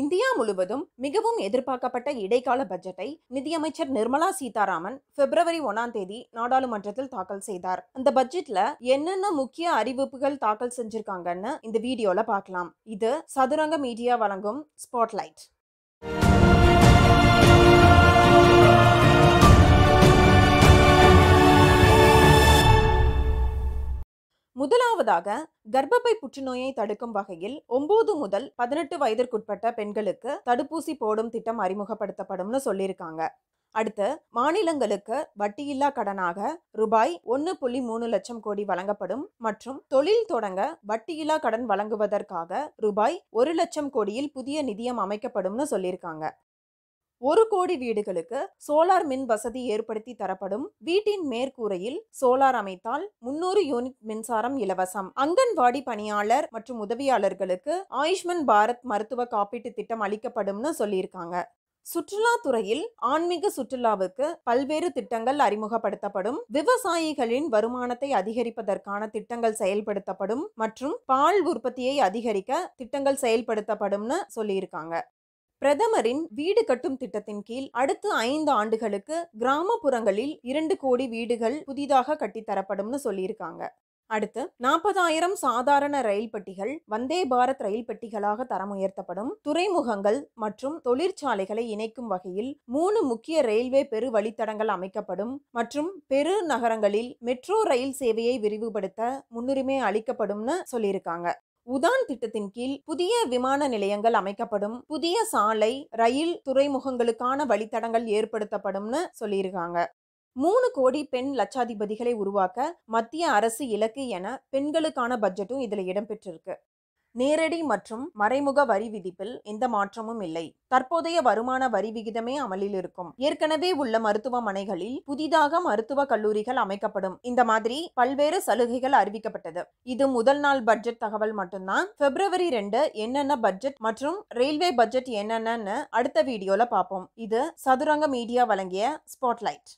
India முழுவதும் மிகவும் எதிர்பார்க்கப்பட்ட இடைக்கால பட்ஜெட்டை நிதியமைச்சர் நிர்மலா சீதாராமன் பிப்ரவரி ஒன்னாம் தேதி நாடாளுமன்றத்தில் தாக்கல் செய்தார் அந்த பட்ஜெட்ல என்னென்ன முக்கிய அறிவிப்புகள் தாக்கல் செஞ்சிருக்காங்கன்னு இந்த வீடியோல பார்க்கலாம் இது சதுரங்க மீடியா வழங்கும் ஸ்பாட்லைட் முதலாவதாக கர்ப்பப்பை புற்றுநோயை தடுக்கும் வகையில் ஒன்பது முதல் பதினெட்டு வயதிற்குட்பட்ட பெண்களுக்கு தடுப்பூசி போடும் திட்டம் அறிமுகப்படுத்தப்படும்னு சொல்லியிருக்காங்க அடுத்து மாநிலங்களுக்கு வட்டியில்லா கடனாக ரூபாய் ஒன்று புள்ளி மூணு லட்சம் கோடி வழங்கப்படும் மற்றும் தொழில் தொடங்க வட்டியில்லா கடன் வழங்குவதற்காக ரூபாய் ஒரு லட்சம் கோடியில் புதிய நிதியம் அமைக்கப்படும்னு சொல்லியிருக்காங்க ஒரு கோடி வீடுகளுக்கு சோலார் மின் வசதி ஏற்படுத்தி தரப்படும் வீட்டின் மேற்கூரையில் சோலார் அமைத்தால் முன்னூறு யூனிட் மின்சாரம் இலவசம் அங்கன்வாடி பணியாளர் மற்றும் உதவியாளர்களுக்கு ஆயுஷ்மன் பாரத் மருத்துவ காப்பீட்டு திட்டம் அளிக்கப்படும்னு சொல்லியிருக்காங்க சுற்றுலாத்துறையில் ஆன்மீக சுற்றுலாவுக்கு பல்வேறு திட்டங்கள் அறிமுகப்படுத்தப்படும் விவசாயிகளின் வருமானத்தை அதிகரிப்பதற்கான திட்டங்கள் செயல்படுத்தப்படும் மற்றும் பால் உற்பத்தியை அதிகரிக்க திட்டங்கள் செயல்படுத்தப்படும்னு சொல்லியிருக்காங்க பிரதமரின் வீடு கட்டும் திட்டத்தின் கீழ் அடுத்த ஐந்து ஆண்டுகளுக்கு கிராமப்புறங்களில் இரண்டு கோடி வீடுகள் புதிதாக கட்டித்தரப்படும்னு சொல்லியிருக்காங்க அடுத்து நாற்பதாயிரம் சாதாரண ரயில் பெட்டிகள் வந்தே பாரத் ரயில் பெட்டிகளாக தரம் உயர்த்தப்படும் துறைமுகங்கள் மற்றும் தொழிற்சாலைகளை இணைக்கும் வகையில் மூணு முக்கிய ரயில்வே பெரு வழித்தடங்கள் அமைக்கப்படும் மற்றும் பெரு நகரங்களில் மெட்ரோ ரயில் சேவையை விரிவுபடுத்த முன்னுரிமை அளிக்கப்படும்னு சொல்லியிருக்காங்க உதான் திட்டத்தின் கீழ் புதிய விமான நிலையங்கள் அமைக்கப்படும் புதிய சாலை ரயில் துறைமுகங்களுக்கான வழித்தடங்கள் ஏற்படுத்தப்படும்னு சொல்லியிருக்காங்க மூணு கோடி பெண் லட்சாதிபதிகளை உருவாக்க மத்திய அரசு இலக்கு என பெண்களுக்கான பட்ஜெட்டும் இதில் இடம்பெற்றிருக்கு நேரடி மற்றும் மறைமுக வரி விதிப்பில் எந்த மாற்றமும் இல்லை தற்போதைய வருமான வரி விகிதமே அமலில் இருக்கும் ஏற்கனவே உள்ள மருத்துவமனைகளில் புதிதாக மருத்துவ கல்லூரிகள் அமைக்கப்படும் இந்த மாதிரி பல்வேறு சலுகைகள் அறிவிக்கப்பட்டது இது முதல் நாள் பட்ஜெட் தகவல் மட்டும்தான் பிப்ரவரி ரெண்டு என்னென்ன பட்ஜெட் மற்றும் ரயில்வே பட்ஜெட் என்னென்னு அடுத்த வீடியோல பார்ப்போம் இது சதுரங்க மீடியா வழங்கிய ஸ்பாட்லைட்